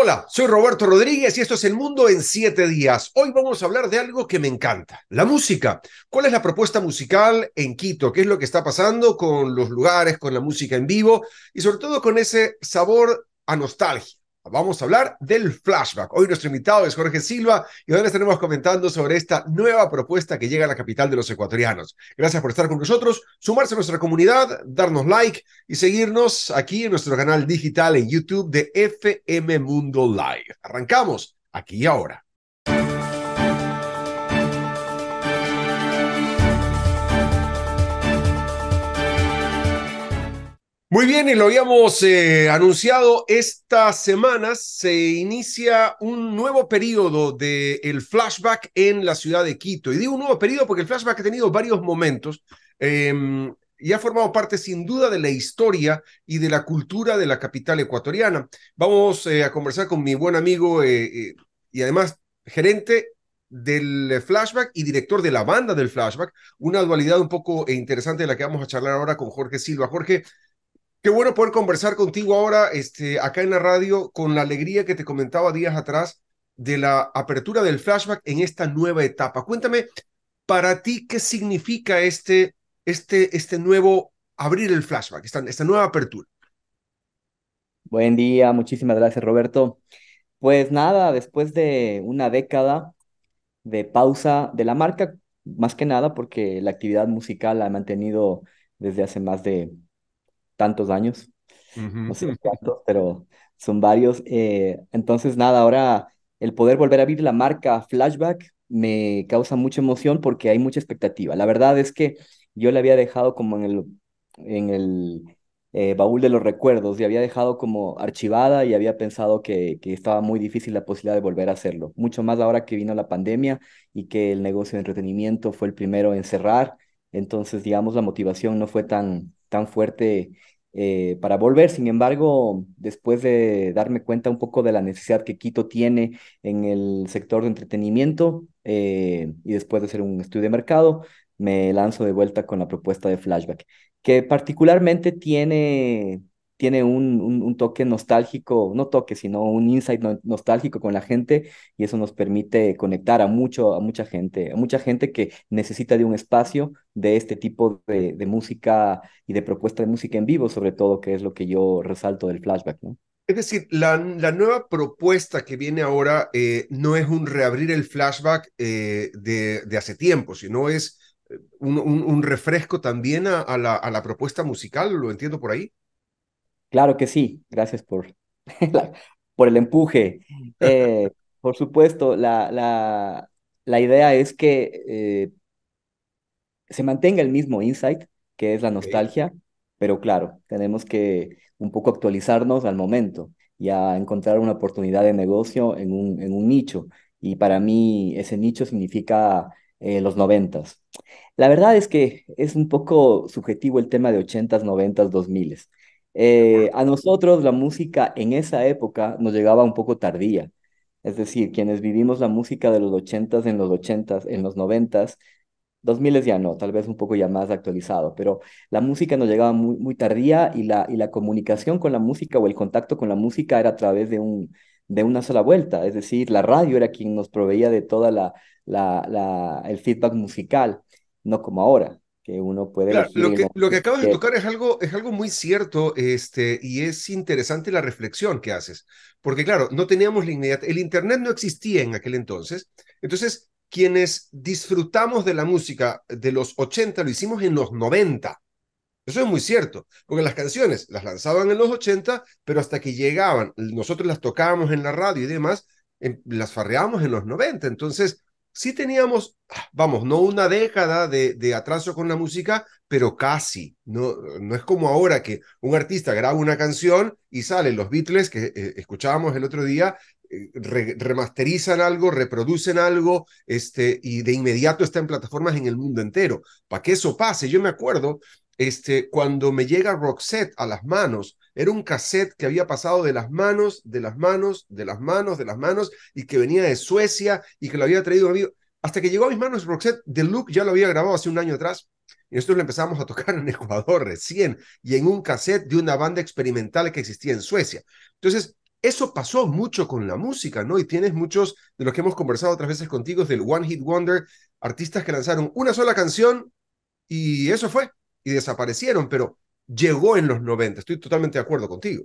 Hola, soy Roberto Rodríguez y esto es El Mundo en Siete días. Hoy vamos a hablar de algo que me encanta, la música. ¿Cuál es la propuesta musical en Quito? ¿Qué es lo que está pasando con los lugares, con la música en vivo y sobre todo con ese sabor a nostalgia? Vamos a hablar del flashback. Hoy nuestro invitado es Jorge Silva y hoy les estaremos comentando sobre esta nueva propuesta que llega a la capital de los ecuatorianos. Gracias por estar con nosotros, sumarse a nuestra comunidad, darnos like y seguirnos aquí en nuestro canal digital en YouTube de FM Mundo Live. Arrancamos aquí y ahora. Muy bien, y lo habíamos eh, anunciado, esta semana se inicia un nuevo periodo del flashback en la ciudad de Quito. Y digo un nuevo periodo porque el flashback ha tenido varios momentos em, y ha formado parte sin duda de la historia y de la cultura de la capital ecuatoriana. Vamos eh, a conversar con mi buen amigo eh, y además gerente del flashback y director de la banda del flashback, una dualidad un poco interesante de la que vamos a charlar ahora con Jorge Silva. Jorge, Qué bueno poder conversar contigo ahora, este, acá en la radio, con la alegría que te comentaba días atrás de la apertura del flashback en esta nueva etapa. Cuéntame, para ti, ¿qué significa este, este, este nuevo abrir el flashback, esta, nueva apertura? Buen día, muchísimas gracias, Roberto. Pues nada, después de una década de pausa de la marca, más que nada porque la actividad musical la ha mantenido desde hace más de tantos años, no sé cuántos, pero son varios. Eh, entonces, nada, ahora el poder volver a vivir la marca Flashback me causa mucha emoción porque hay mucha expectativa. La verdad es que yo la había dejado como en el, en el eh, baúl de los recuerdos y había dejado como archivada y había pensado que, que estaba muy difícil la posibilidad de volver a hacerlo. Mucho más ahora que vino la pandemia y que el negocio de entretenimiento fue el primero en cerrar. Entonces, digamos, la motivación no fue tan, tan fuerte eh, para volver. Sin embargo, después de darme cuenta un poco de la necesidad que Quito tiene en el sector de entretenimiento eh, y después de hacer un estudio de mercado, me lanzo de vuelta con la propuesta de Flashback, que particularmente tiene tiene un, un, toque nostálgico, no toque, sino un insight nostálgico con la gente y eso nos permite conectar a, mucho, a mucha gente, a mucha gente que necesita de un espacio de este tipo de, música y de propuesta de música en vivo, sobre todo, que es lo que yo resalto del flashback, ¿no? Es decir, la, nueva propuesta que viene ahora eh, no es un reabrir el flashback eh, de, hace tiempo, sino es eh, un, un, refresco también a, a, la, a, la, propuesta musical, ¿lo entiendo por ahí? Claro que sí, gracias por, por el empuje. Eh, por supuesto, la, idea es que eh, se mantenga el mismo insight, que es la nostalgia, pero claro, tenemos que un poco actualizarnos al momento y a encontrar una oportunidad de negocio en un, en un nicho. Y para mí ese nicho significa eh, los noventas. La verdad es que es un poco subjetivo el tema de ochentas, noventas, dos miles. Eh, a nosotros la música en esa época nos llegaba un poco tardía. Es decir, quienes vivimos la música de los ochentas en los ochentas, en los noventas, dos 2000 ya no, tal vez un poco ya más actualizado, pero la música nos llegaba muy, muy tardía y la, y la comunicación con la música o el contacto con la música era a través de, un, de una sola vuelta, es decir, la radio era quien nos proveía de toda la, la el feedback musical, no como ahora que uno puede... lo, que, lo que acabas de tocar es algo, es algo muy cierto este, y es interesante la reflexión que haces, porque claro, no teníamos la inmediata, el Internet no existía en aquel entonces, entonces quienes disfrutamos de la música de los 80 lo hicimos en los 90. Eso es muy cierto, porque las canciones las lanzaban en los 80, pero hasta que llegaban, nosotros las tocábamos en la radio y demás, em, las farreábamos en los 90. Entonces, sí teníamos, ah, vamos, no una década de, atraso con la música, pero casi. No, no es como ahora que un artista graba una canción y salen los Beatles que eh, escuchábamos el otro día, eh, remasterizan algo, reproducen algo, este, y de inmediato está en plataformas en el mundo entero. Para que eso pase, yo me acuerdo este, cuando me llega Roxette a las manos era un cassette que había pasado de las manos, de las manos, de las manos, de las manos, y que venía de Suecia y que lo había traído un amigo. Hasta que llegó a mis manos set de look ya lo había grabado hace un año atrás. Y nosotros lo empezamos a tocar en Ecuador recién y en un cassette de una banda experimental que existía en Suecia. Entonces, eso pasó mucho con la música, ¿no? Y tienes muchos de los que hemos conversado otras veces contigo del One Hit Wonder, artistas que lanzaron una sola canción y eso fue, y desaparecieron, pero llegó en los 90. Estoy totalmente de acuerdo contigo.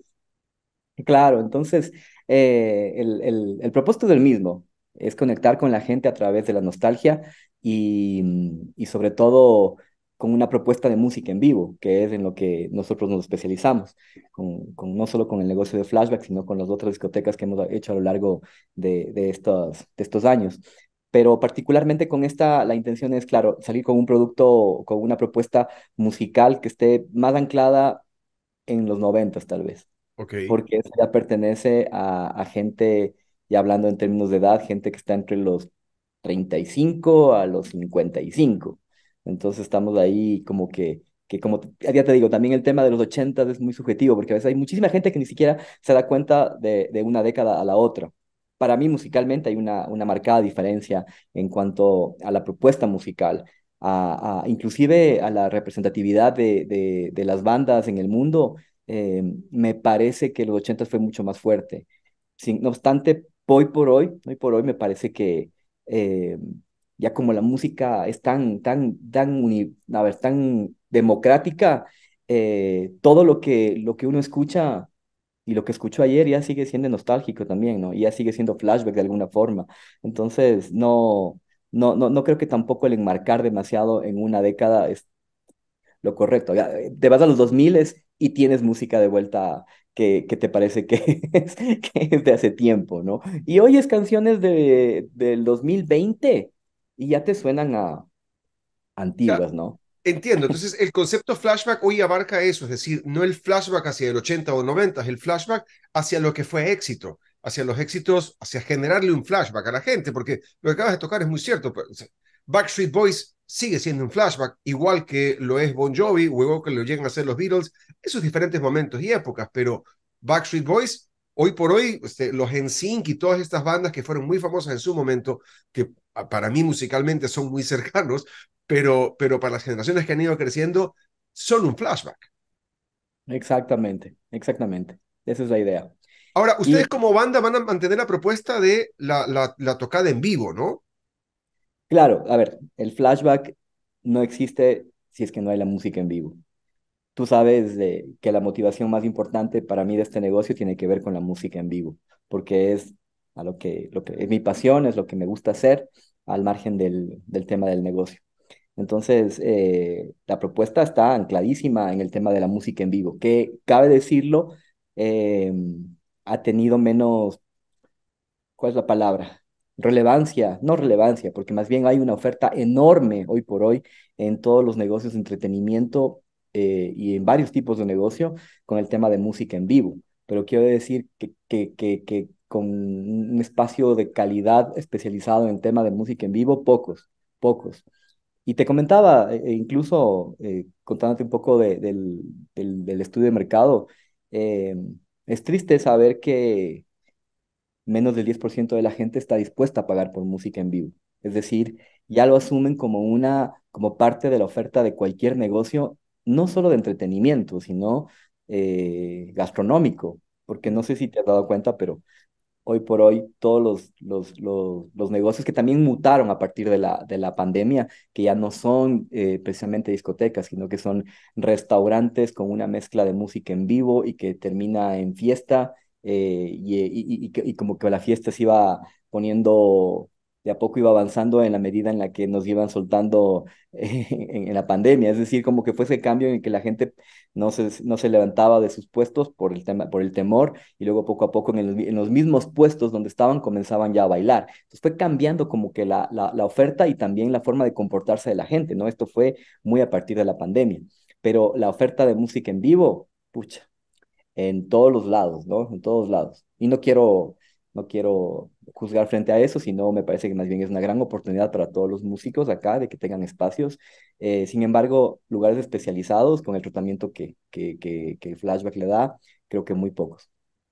Claro, entonces eh, el, propósito del mismo, es conectar con la gente a través de la nostalgia y, sobre todo con una propuesta de música en vivo, que es en lo que nosotros nos especializamos, con, no solo con el negocio de flashback, sino con las otras discotecas que hemos hecho a lo largo de, de, de estos años pero particularmente con esta, la intención es, claro, salir con un producto, con una propuesta musical que esté más anclada en los noventas tal vez. Porque eso ya pertenece a, a gente, y hablando en términos de edad, gente que está entre los 35 a los 55. Entonces estamos ahí como que que como ya te digo, también el tema de los 80 es muy subjetivo, porque a veces hay muchísima gente que ni siquiera se da cuenta de, de, una década a la otra para mí musicalmente hay una, una marcada diferencia en cuanto a la propuesta musical, a, a inclusive a la representatividad de, las bandas en el mundo. Eh, me parece que los 80 fue mucho más fuerte. Sin, no obstante, hoy por hoy, hoy por hoy me parece que eh, ya como la música es tan, tan, tan, tan democrática, eh, todo lo que, lo que uno escucha y lo que escuchó ayer ya sigue siendo nostálgico también, ¿no? Y ya sigue siendo flashback de alguna forma. Entonces, no, no, no, no creo que tampoco el enmarcar demasiado en una década es lo correcto. Ya, eh, te vas a los 2000 y tienes música de vuelta que, que te parece que es, que de hace tiempo, ¿no? Y es canciones de, del 2020 y ya te suenan a antiguas, ¿no? Entiendo, entonces el concepto flashback hoy abarca eso, es decir, no el flashback hacia el 80 o 90, es el flashback hacia lo que fue éxito, hacia los éxitos, hacia generarle un flashback a la gente, porque lo que acabas de tocar es muy cierto. Pues, Backstreet Boys sigue siendo un flashback, igual que lo es Bon Jovi, luego que lo llegan a hacer los Beatles, esos diferentes momentos y épocas, pero Backstreet Boys, hoy por hoy, este, los NSYNC y todas estas bandas que fueron muy famosas en su momento, que para mí musicalmente son muy cercanos, pero, pero para las generaciones que han ido creciendo son un flashback. Exactamente, exactamente. Esa es la idea. Ahora, ustedes como banda van a mantener la propuesta de la, la, tocada en vivo, ¿no? Claro, a ver, el flashback no existe si es que no hay la música en vivo. Tú sabes de, que la motivación más importante para mí de este negocio tiene que ver con la música en vivo, porque es a lo que, lo que es mi pasión, es lo que me gusta hacer, al margen del, tema del negocio. Entonces, eh, la propuesta está ancladísima en el tema de la música en vivo, que cabe decirlo, eh, ha tenido menos, ¿cuál es la palabra? Relevancia, no relevancia, porque más bien hay una oferta enorme hoy por hoy en todos los negocios de entretenimiento eh, y en varios tipos de negocio con el tema de música en vivo. Pero quiero decir que, que con un espacio de calidad especializado en tema de música en vivo, pocos, pocos. Y te comentaba, e, e incluso eh, contándote un poco del, estudio de mercado, em, es triste saber que menos del 10% de la gente está dispuesta a pagar por música en vivo. Es decir, ya lo asumen como una, como parte de la oferta de cualquier negocio, no solo de entretenimiento, sino eh, gastronómico. Porque no sé si te has dado cuenta, pero hoy por hoy todos los, los, los, negocios que también mutaron a partir de la, de la pandemia, que ya no son eh, precisamente discotecas, sino que son restaurantes con una mezcla de música en vivo y que termina en fiesta eh, y, y, como que la fiesta se iba poniendo de a poco iba avanzando en la medida en la que nos iban soltando en, la pandemia. Es decir, como que fue ese cambio en que la gente no se, no se levantaba de sus puestos por el, tema, por el temor y luego poco a poco en, los mismos puestos donde estaban comenzaban ya a bailar. Entonces fue cambiando como que la, la, oferta y también la forma de comportarse de la gente, ¿no? Esto fue muy a partir de la pandemia. Pero la oferta de música en vivo, pucha, en todos los lados, ¿no? En todos lados. Y no quiero, no quiero juzgar frente a eso, sino me parece que más bien es una gran oportunidad para todos los músicos acá de que tengan espacios. Eh, sin embargo, lugares especializados con el tratamiento que, que, que, que, Flashback le da, creo que muy pocos.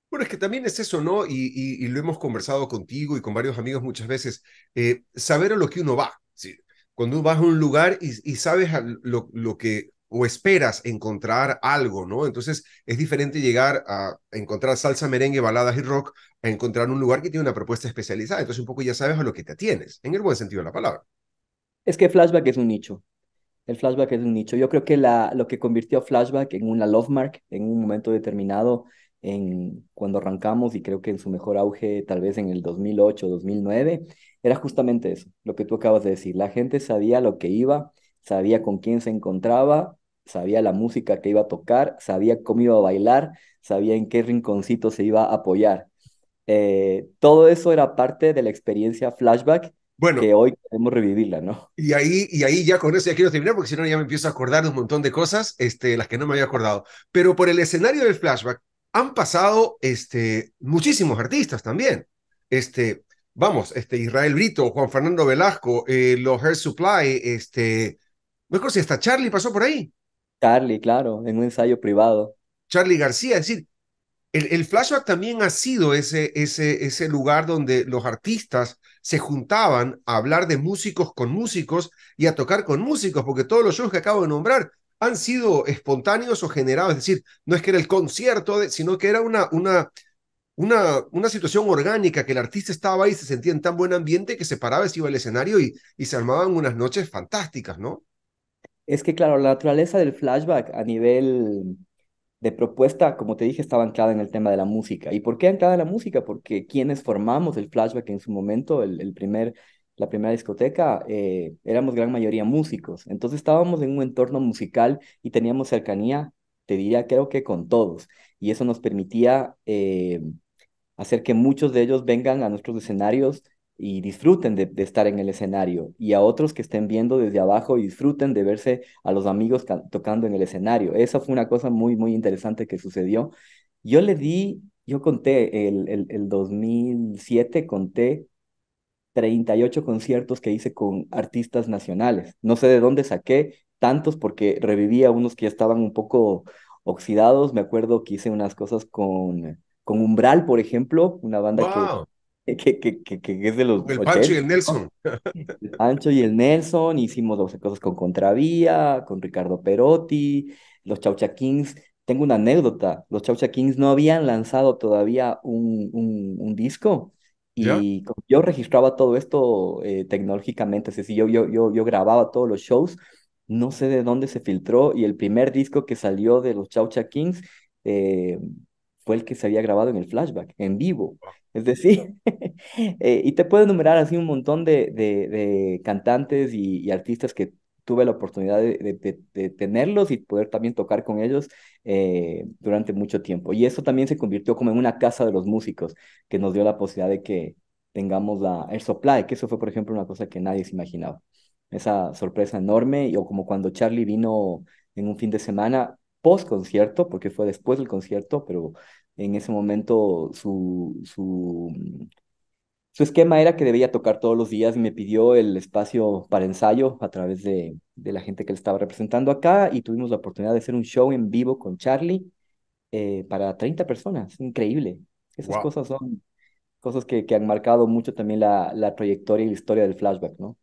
Bueno, es que también es eso, ¿no? Y, lo hemos conversado contigo y con varios amigos muchas veces, eh, saber a lo que uno va. ¿sí? Cuando vas a un lugar y, y sabes lo, lo que o esperas encontrar algo, ¿no? Entonces es diferente llegar a encontrar salsa, merengue, baladas y rock a encontrar un lugar que tiene una propuesta especializada. Entonces un poco ya sabes a lo que te atienes, en el buen sentido de la palabra. Es que flashback es un nicho. El flashback es un nicho. Yo creo que la, lo que convirtió a flashback en una love mark en un momento determinado, en cuando arrancamos y creo que en su mejor auge tal vez en el 2008, 2009, era justamente eso, lo que tú acabas de decir. La gente sabía lo que iba, sabía con quién se encontraba sabía la música que iba a tocar, sabía cómo iba a bailar, sabía en qué rinconcito se iba a apoyar. Eh, todo eso era parte de la experiencia flashback bueno, que hoy queremos revivirla, ¿no? Y ahí, y ahí ya con eso ya quiero terminar porque si no ya me empiezo a acordar un montón de cosas este, las que no me había acordado. Pero por el escenario del flashback han pasado este, muchísimos artistas también. Este, vamos, este, Israel Brito, Juan Fernando Velasco, eh, los Hair Supply, este, no si hasta Charlie pasó por ahí. Charlie, claro, en un ensayo privado. Charlie García, es decir, el, flashback también ha sido ese, ese, ese lugar donde los artistas se juntaban a hablar de músicos con músicos y a tocar con músicos, porque todos los shows que acabo de nombrar han sido espontáneos o generados, es decir, no es que era el concierto, sino que era una, una, una, una situación orgánica, que el artista estaba ahí, se sentía en tan buen ambiente que se paraba, se iba al escenario y, y se armaban unas noches fantásticas, ¿no? Es que, claro, la naturaleza del flashback a nivel de propuesta, como te dije, estaba anclada en el tema de la música. ¿Y por qué anclada en la música? Porque quienes formamos el flashback en su momento, el, primer, la primera discoteca, eh, éramos gran mayoría músicos. Entonces estábamos en un entorno musical y teníamos cercanía, te diría, creo que con todos. Y eso nos permitía eh, hacer que muchos de ellos vengan a nuestros escenarios y disfruten de, estar en el escenario y a otros que estén viendo desde abajo y disfruten de verse a los amigos tocando en el escenario. Esa fue una cosa muy, muy interesante que sucedió. Yo le di, yo conté, el, el, 2007 conté 38 conciertos que hice con artistas nacionales. No sé de dónde saqué tantos porque revivía unos que ya estaban un poco oxidados. Me acuerdo que hice unas cosas con, con Umbral, por ejemplo, una banda que que, que, que, que, es de los. El Pancho y el Nelson. El Pancho y el Nelson, hicimos 12 cosas con Contravía, con Ricardo Perotti, los Chaucha Kings. Tengo una anécdota: los Chaucha Kings no habían lanzado todavía un, un, disco. Y yo registraba todo esto eh, tecnológicamente, es decir, yo, yo, yo, yo grababa todos los shows, no sé de dónde se filtró, y el primer disco que salió de los Chaucha Kings eh, fue el que se había grabado en el flashback, en vivo. Es decir, eh, y te puedo enumerar así un montón de, de, cantantes y, artistas que tuve la oportunidad de, de, tenerlos y poder también tocar con ellos eh, durante mucho tiempo. Y eso también se convirtió como en una casa de los músicos, que nos dio la posibilidad de que tengamos la, el supply, que eso fue, por ejemplo, una cosa que nadie se imaginaba. Esa sorpresa enorme, o como cuando Charlie vino en un fin de semana, post concierto, porque fue después del concierto, pero en ese momento su, su, mm, su esquema era que debía tocar todos los días y me pidió el espacio para ensayo a través de, la gente que le estaba representando acá y tuvimos la oportunidad de hacer un show en vivo con Charlie eh, para 30 personas, increíble. Esas cosas son cosas que, han marcado mucho también la, la trayectoria y la historia del flashback, ¿no?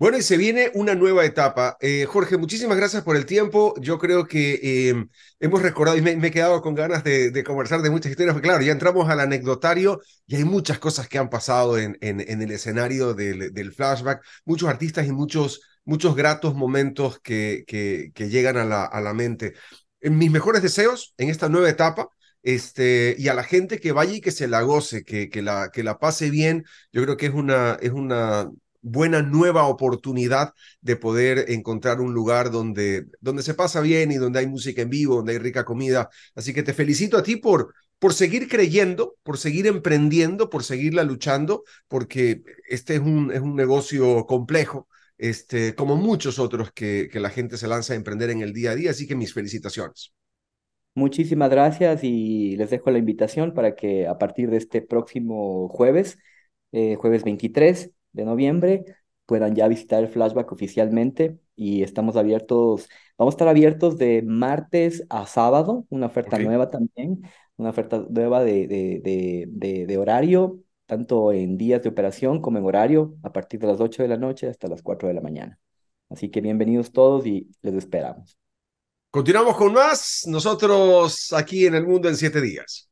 Bueno, y se viene una nueva etapa. Eh, Jorge, muchísimas gracias por el tiempo. Yo creo que eh, hemos recordado y me, he quedado con ganas de, conversar de muchas historias, claro, ya entramos al anecdotario y hay muchas cosas que han pasado en, el escenario del, flashback, muchos artistas y muchos, muchos gratos momentos que, llegan a la, a la mente. mis mejores deseos en esta nueva etapa. Este, y a la gente que vaya y que se la goce, que, que, la, que la pase bien, yo creo que es una, es una buena nueva oportunidad de poder encontrar un lugar donde, donde se pasa bien y donde hay música en vivo, donde hay rica comida. Así que te felicito a ti por, por seguir creyendo, por seguir emprendiendo, por seguirla luchando, porque este es un, es un negocio complejo. Este, como muchos otros que, que la gente se lanza a emprender en el día a día, así que mis felicitaciones. Muchísimas gracias y les dejo la invitación para que a partir de este próximo jueves, eh, jueves 23, de noviembre puedan ya visitar el flashback oficialmente y estamos abiertos, vamos a estar abiertos de martes a sábado, una oferta nueva también, una oferta nueva de, de, de, de, horario, tanto en días de operación como en horario, a partir de las 8 de la noche hasta las 4 de la mañana. Así que bienvenidos todos y les esperamos. Continuamos con más, nosotros aquí en el mundo en siete días.